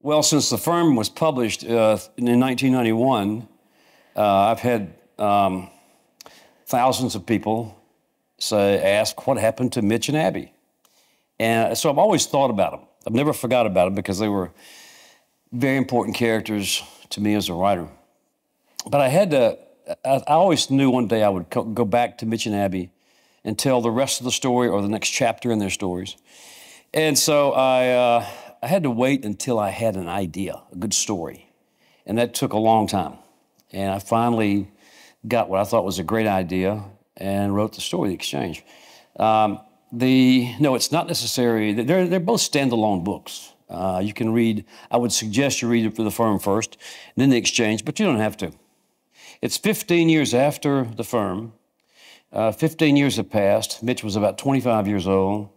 Well, since the firm was published uh, in 1991, uh, I've had um, thousands of people say, ask, what happened to Mitch and Abby? And so I've always thought about them. I've never forgot about them because they were very important characters to me as a writer. But I had to, I, I always knew one day I would co- go back to Mitch and Abby and tell the rest of the story or the next chapter in their stories. And so I, uh, I had to wait until I had an idea, a good story. And that took a long time. And I finally got what I thought was a great idea and wrote the story, The Exchange. Um, the no, it's not necessary. They're they're both standalone books. Uh, you can read. I would suggest you read it for the firm first, then the exchange, but you don't have to. It's 15 years after the firm. Uh, 15 years have passed. Mitch was about 25 years old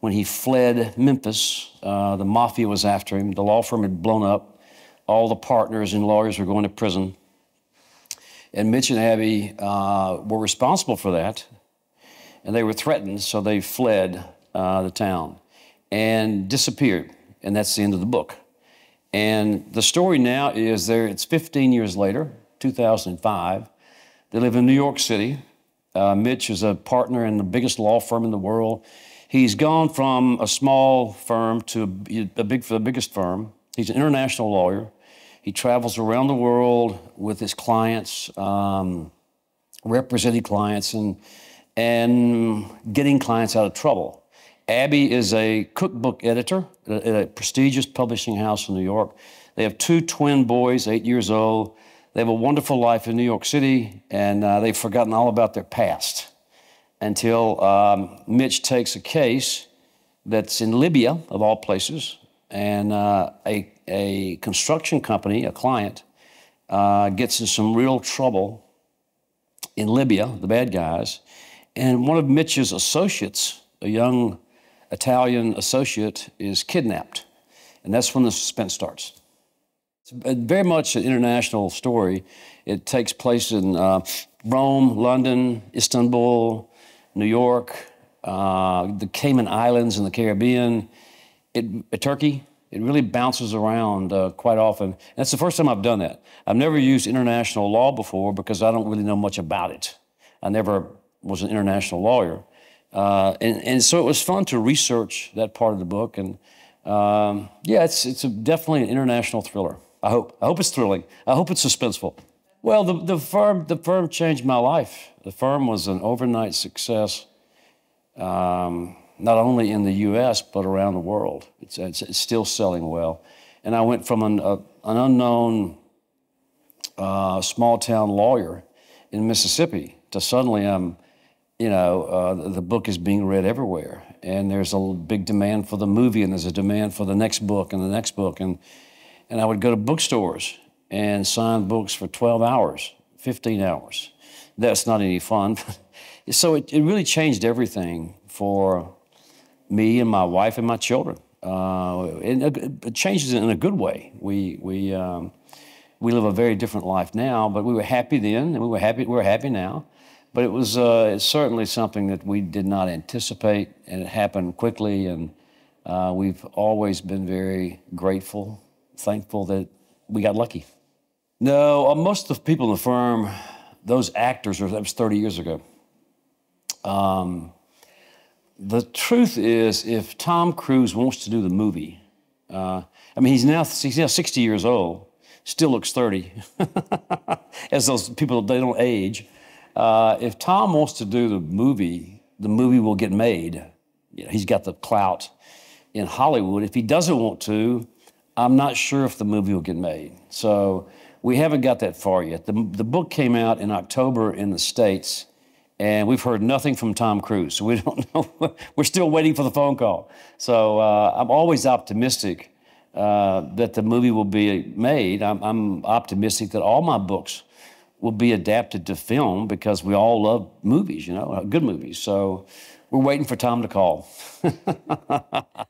when he fled Memphis. Uh, the mafia was after him. The law firm had blown up. All the partners and lawyers were going to prison. And Mitch and Abby uh, were responsible for that and they were threatened, so they fled uh, the town and disappeared. And that's the end of the book. And the story now is there, it's 15 years later, 2005. They live in New York City. Uh, Mitch is a partner in the biggest law firm in the world. He's gone from a small firm to a big, the biggest firm. He's an international lawyer. He travels around the world with his clients, um, representing clients, and and getting clients out of trouble. Abby is a cookbook editor at a prestigious publishing house in New York. They have two twin boys, eight years old. They have a wonderful life in New York City, and uh, they've forgotten all about their past until um, Mitch takes a case that's in Libya, of all places, and uh, a, a construction company, a client, uh, gets in some real trouble in Libya, the bad guys, and one of Mitch's associates, a young Italian associate, is kidnapped. And that's when the suspense starts. It's very much an international story. It takes place in uh, Rome, London, Istanbul, New York, uh, the Cayman Islands in the Caribbean, it, uh, Turkey. It really bounces around uh, quite often. And that's the first time I've done that. I've never used international law before because I don't really know much about it. I never was an international lawyer. Uh, and, and so it was fun to research that part of the book. And um, yeah, it's, it's a, definitely an international thriller. I hope. I hope it's thrilling. I hope it's suspenseful. Well, the, the, firm, the firm changed my life. The firm was an overnight success, um, not only in the US, but around the world. It's, it's, it's still selling well. And I went from an, a, an unknown uh, small town lawyer in Mississippi to suddenly I'm. Um, you know, uh, the book is being read everywhere, and there's a big demand for the movie, and there's a demand for the next book and the next book, and and I would go to bookstores and sign books for 12 hours, 15 hours. That's not any fun. so it, it really changed everything for me and my wife and my children. Uh, and it changes in a good way. We we um, we live a very different life now, but we were happy then, and we were happy. We're happy now but it was uh, certainly something that we did not anticipate, and it happened quickly. And uh, we've always been very grateful, thankful that we got lucky. No, uh, most of the people in the firm, those actors, that was 30 years ago. Um, the truth is, if Tom Cruise wants to do the movie, uh, I mean, he's now, he's now 60 years old, still looks 30, as those people, they don't age. Uh, if Tom wants to do the movie, the movie will get made. You know, he's got the clout in Hollywood. If he doesn't want to, I'm not sure if the movie will get made. So we haven't got that far yet. The, the book came out in October in the States, and we've heard nothing from Tom Cruise. So we don't know. We're still waiting for the phone call. So uh, I'm always optimistic uh, that the movie will be made. I'm, I'm optimistic that all my books will be adapted to film because we all love movies, you know, good movies. So we're waiting for Tom to call.